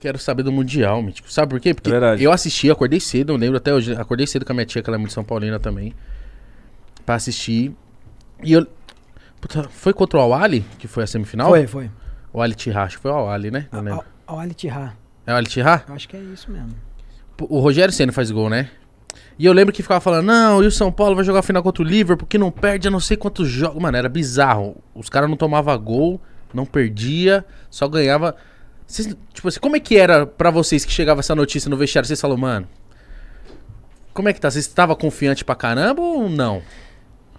Quero saber do Mundial, Mítico. Sabe por quê? Porque é Verdade. eu assisti, acordei cedo, eu lembro até hoje. Acordei cedo com a minha tia, que ela é muito São Paulina também. Pra assistir. E eu. Puta, foi contra o Awali, que foi a semifinal? Foi, foi. O Ali Tirra, acho que foi o Awali, né? Não lembro. O Ali Tirra. É o Ali Tirra? Acho que é isso mesmo. O Rogério Senna faz gol, né? E eu lembro que ficava falando, não, e o São Paulo vai jogar a final contra o Liverpool, porque não perde a não sei quantos jogos. Mano, era bizarro. Os caras não tomavam gol, não perdia, só ganhava. Vocês, tipo assim, como é que era para vocês que chegava essa notícia no vestiário? Vocês falaram, mano, como é que tá? Você estava confiante pra caramba ou não?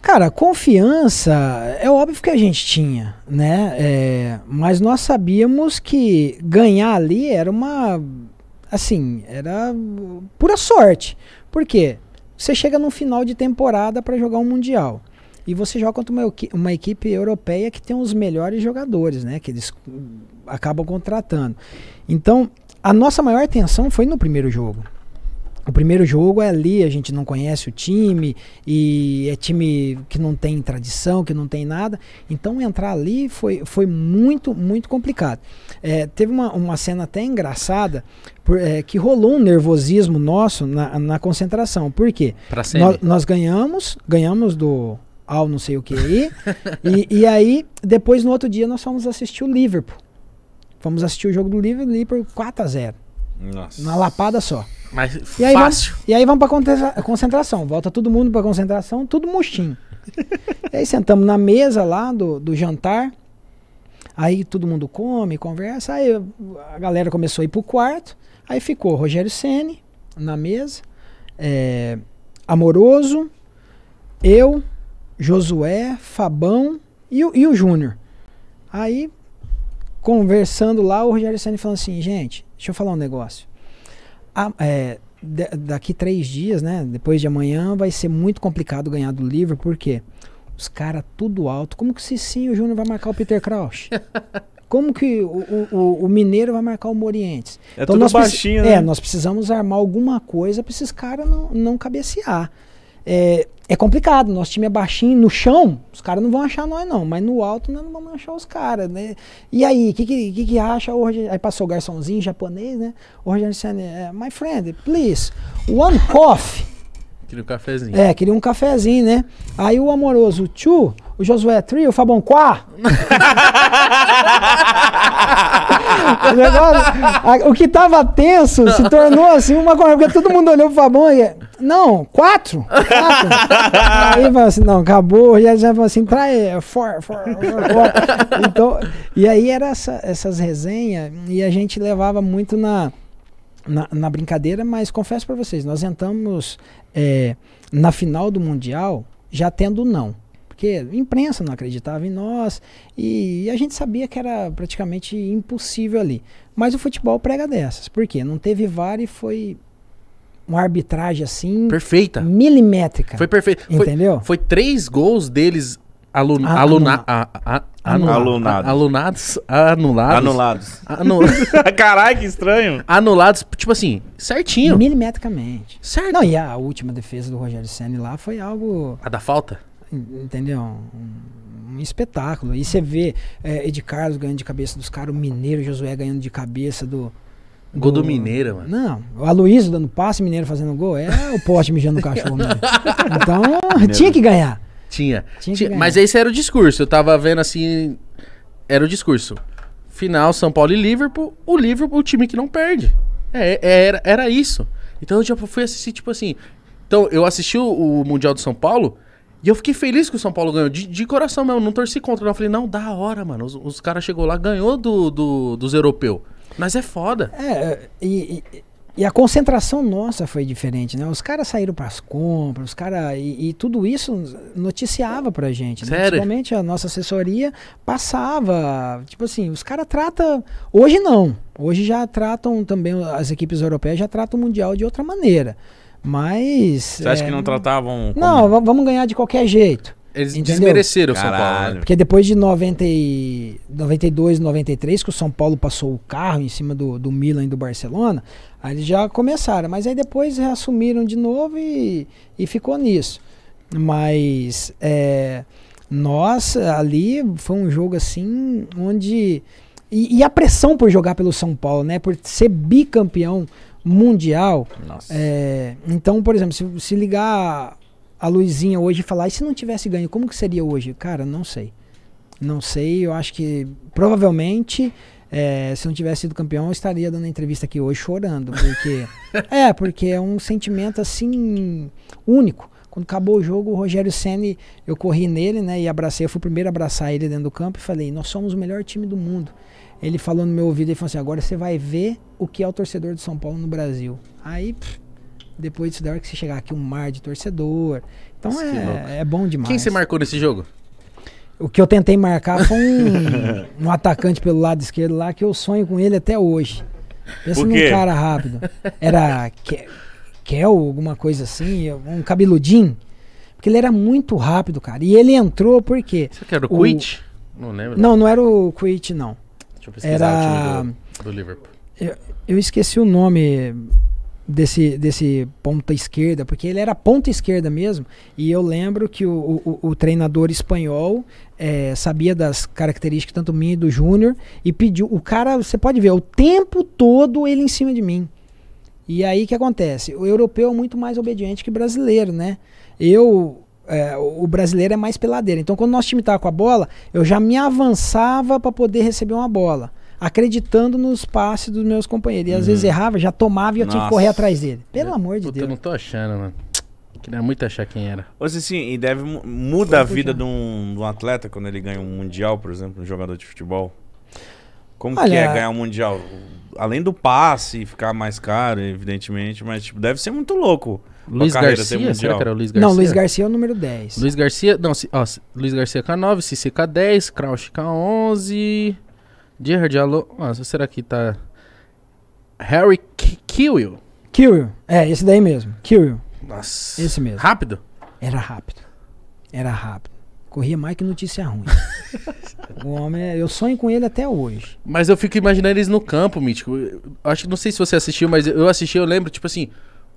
Cara, confiança é óbvio que a gente tinha, né? É, mas nós sabíamos que ganhar ali era uma. Assim, era pura sorte. Por quê? Você chega no final de temporada para jogar um Mundial. E você joga contra uma, uma, equipe europeia que tem os melhores jogadores, né? Que eles hum, acabam contratando. Então, a nossa maior atenção foi no primeiro jogo. O primeiro jogo é ali, a gente não conhece o time, e é time que não tem tradição, que não tem nada. Então entrar ali foi, foi muito, muito complicado. É, teve uma, uma cena até engraçada por, é, que rolou um nervosismo nosso na, na concentração. Por quê? Nós, nós ganhamos, ganhamos do, ao não sei o que aí. e, e aí, depois no outro dia, nós fomos assistir o Liverpool. Fomos assistir o jogo do Liverpool, Liverpool 4x0. Nossa. Uma lapada só. Mas e aí fácil. Vamos, e aí vamos pra concentração. Volta todo mundo pra concentração, tudo murchinho. e aí sentamos na mesa lá do, do jantar. Aí todo mundo come, conversa. Aí a galera começou a ir pro quarto. Aí ficou Rogério Ceni na mesa. É, amoroso. Eu, Josué, Fabão e o, e o Júnior. Aí, conversando lá, o Rogério Senna falando assim, gente, deixa eu falar um negócio. A, é, daqui três dias, né? Depois de amanhã, vai ser muito complicado ganhar do Liverpool, porque os caras tudo alto. Como que se sim o Júnior vai marcar o Peter Crouch? Como que o, o, o Mineiro vai marcar o Morientes? É então tudo nós baixinho, né? É, nós precisamos armar alguma coisa para esses caras não, não cabecear é, é complicado. Nosso time é baixinho. No chão, os caras não vão achar nós, não. Mas no alto, nós não vamos achar os caras, né? E aí, o que, que, que, acha hoje? Aí passou o garçomzinho japonês, né? Hoje disse: é, my friend, please, one coffee. Queria um cafezinho. É, queria um cafezinho, né? Aí o amoroso, tio, o Josué Tri, o Fabão Quá. o, negócio, a, o que tava tenso se tornou assim uma coisa. Porque todo mundo olhou pro Fabão e é, não, quatro. quatro. aí falou assim, não, acabou. E aí já falou assim, trai, for, for, for, Então, e aí era essa, essas resenhas e a gente levava muito na, na, na brincadeira, mas confesso para vocês, nós entramos é, na final do Mundial já tendo não porque a imprensa não acreditava em nós e, a gente sabia que era praticamente impossível ali. Mas o futebol prega dessas, porque não teve VAR e foi uma arbitragem assim. Perfeita. Milimétrica. Foi perfeito. Entendeu? Foi, foi, três gols deles alun, a, ah, aluna, a, a, alunados. Alunados. Anulados. Anulados. Caralho, que estranho. Anulados, tipo assim, certinho. Milimetricamente. Certo. Não, e a última defesa do Rogério Senna lá foi algo. A da falta? Entendeu? Um um espetáculo. E você vê é, Ed Carlos ganhando de cabeça dos caras, o Mineiro Josué ganhando de cabeça do, Gol do, Mineiro, mano. Não, o Aloysio dando passe, Mineiro fazendo gol. É o poste mijando o cachorro, mano. Né? Então, Mineiro. tinha que ganhar. Tinha. tinha, que tinha mas esse era o discurso. Eu tava vendo assim. Era o discurso. Final, São Paulo e Liverpool. O Liverpool, o time que não perde. É, é era, era isso. Então eu já tipo, fui assistir, tipo assim. Então, eu assisti o, o Mundial do São Paulo. E eu fiquei feliz que o São Paulo ganhou, de, de coração mesmo, não torci contra. Não. Eu falei, não, da hora, mano. Os, os caras chegou lá, ganhou do, do, dos europeus. Mas é foda. É, é, e, e, e, a concentração nossa foi diferente, né? Os caras saíram para as compras, os caras. E, e, tudo isso noticiava pra gente. Né? Principalmente a nossa assessoria passava. Tipo assim, os caras tratam. Hoje não. Hoje já tratam também, as equipes europeias já tratam o Mundial de outra maneira. Mas. Você acha é, que não tratavam. Como... Não, vamos ganhar de qualquer jeito. Eles Entendeu? desmereceram o São Paulo. Né? Porque depois de 90 e... 92, 93, que o São Paulo passou o carro em cima do, do Milan e do Barcelona, aí eles já começaram. Mas aí depois reassumiram de novo e, e ficou nisso. Mas é, nós ali foi um jogo assim onde. E, e, a pressão por jogar pelo São Paulo, né? Por ser bicampeão mundial. Nossa. É, então, por exemplo, se, se ligar a Luizinha hoje falar, e se não tivesse ganho, como que seria hoje? Cara, não sei. Não sei, eu acho que provavelmente é, se não tivesse sido campeão, eu estaria dando entrevista aqui hoje chorando. Porque, é, porque é um sentimento assim único. Quando acabou o jogo, o Rogério Senna, eu corri nele, né? E abracei, eu fui o primeiro a abraçar ele dentro do campo e falei, nós somos o melhor time do mundo. Ele falou no meu ouvido, ele falou assim, agora você vai ver o que é o torcedor de São Paulo no Brasil. Aí, pff, depois disso, da hora que você chegar aqui, um mar de torcedor. Então Nossa, é, é bom demais. Quem você marcou nesse jogo? O que eu tentei marcar foi um, um atacante pelo lado esquerdo lá, que eu sonho com ele até hoje. Pensa num cara rápido. Era Kel, alguma coisa assim, um cabeludinho. Porque ele era muito rápido, cara. E ele entrou porque. Será que era o, o... Quit? Não lembro. Não, não era o Quit, não. Deixa eu pesquisar era... o time do, do Liverpool. Eu, eu esqueci o nome desse, desse ponta esquerda, porque ele era ponta esquerda mesmo. E eu lembro que o, o, o treinador espanhol é, sabia das características tanto minha e do Júnior e pediu. O cara, você pode ver, o tempo todo ele em cima de mim. E aí o que acontece? O europeu é muito mais obediente que brasileiro, né? Eu é, o brasileiro é mais peladeiro. Então, quando o nosso time tava com a bola, eu já me avançava para poder receber uma bola acreditando nos passes dos meus companheiros. E às uhum. vezes errava, já tomava e eu Nossa. tinha que correr atrás dele. Pelo amor de puta, Deus. Eu não tô achando, mano. Queria muito achar quem era. Ou seja, sim e deve muda a vida de um, de um, atleta quando ele ganha um mundial, por exemplo, um jogador de futebol. Como Olha, que é ganhar um mundial? Além do passe ficar mais caro, evidentemente, mas tipo, deve ser muito louco. Luiz Garcia, será que era o Luiz Garcia? Não, Luiz Garcia é o número 10. Luiz Garcia, não, ó, Luiz Garcia K9, CC K10, Krausch K11, Jair Diallo. Nossa, será que tá. Harry Kill? Kiwill. É, esse daí mesmo. Kiwill. Nossa. Esse mesmo. Rápido? Era rápido. Era rápido. Corria mais que notícia ruim. o homem, é, eu sonho com ele até hoje. Mas eu fico imaginando eles no campo, Mítico. Eu acho que não sei se você assistiu, mas eu assisti, eu lembro, tipo assim,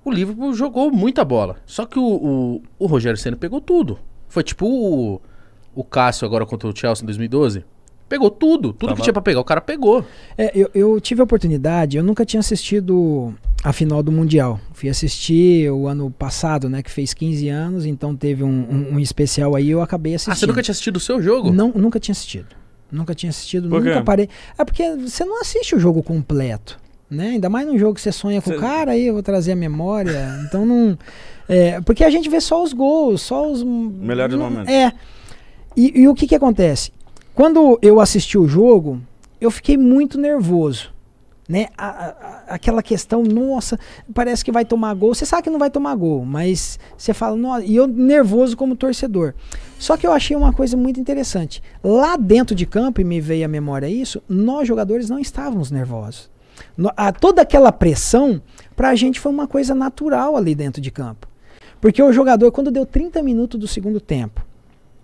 o Liverpool jogou muita bola. Só que o, o, o Rogério Senna pegou tudo. Foi tipo o, o Cássio agora contra o Chelsea em 2012. Pegou tudo, tudo que tinha pra pegar, o cara pegou. É, eu, eu, tive a oportunidade, eu nunca tinha assistido a final do Mundial. Fui assistir o ano passado, né, que fez 15 anos, então teve um, um, um especial aí eu acabei assistindo. Ah, você nunca tinha assistido o seu jogo? Não, nunca tinha assistido. Nunca tinha assistido, Por nunca quê? parei. É porque você não assiste o jogo completo, né? Ainda mais num jogo que você sonha com o cara, aí eu vou trazer a memória. então não... É, porque a gente vê só os gols, só os... Melhores momentos. É. E, e o que que acontece? Quando eu assisti o jogo, eu fiquei muito nervoso. Né? A, a, aquela questão, nossa, parece que vai tomar gol. Você sabe que não vai tomar gol, mas você fala, nossa, e eu nervoso como torcedor. Só que eu achei uma coisa muito interessante. Lá dentro de campo, e me veio à memória isso, nós jogadores não estávamos nervosos. No, a, toda aquela pressão, para a gente foi uma coisa natural ali dentro de campo. Porque o jogador, quando deu 30 minutos do segundo tempo,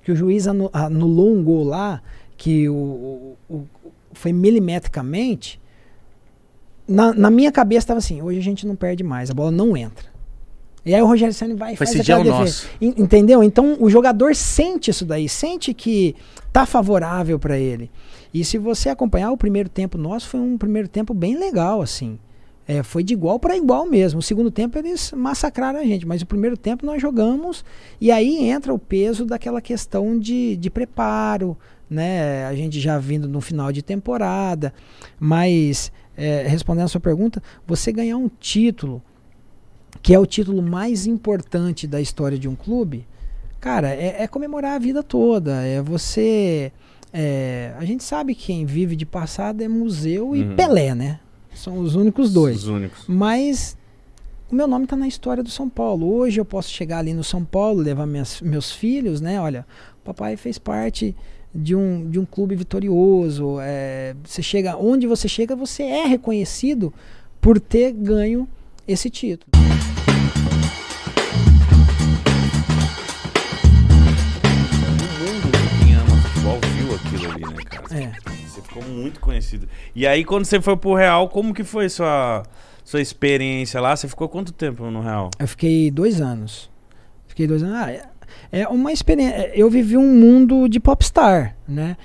que o juiz anulou um gol lá, que o, o, o foi milimetricamente, na, na minha cabeça estava assim, hoje a gente não perde mais, a bola não entra. E aí o Rogério Senna vai e faz aquela defesa. Nosso. Entendeu? Então o jogador sente isso daí, sente que tá favorável para ele. E se você acompanhar o primeiro tempo nosso, foi um primeiro tempo bem legal, assim. É, foi de igual para igual mesmo. O segundo tempo eles massacraram a gente, mas o primeiro tempo nós jogamos e aí entra o peso daquela questão de, de preparo, né? A gente já vindo no final de temporada, mas é, respondendo a sua pergunta, você ganhar um título que é o título mais importante da história de um clube, cara, é, é comemorar a vida toda. É você. É, a gente sabe que quem vive de passado é museu e uhum. Pelé, né? São os únicos dois. Os únicos. Mas o meu nome está na história do São Paulo. Hoje eu posso chegar ali no São Paulo, levar minhas, meus filhos, né? Olha, papai fez parte de um, de um clube vitorioso. É, você chega onde você chega, você é reconhecido por ter ganho esse título. mundo ama futebol viu aquilo ali, né, cara? É. Ficou muito conhecido. E aí, quando você foi pro Real, como que foi sua, sua experiência lá? Você ficou quanto tempo no Real? Eu fiquei dois anos. Fiquei dois anos. Ah, é, é uma experiência. É, eu vivi um mundo de popstar, né?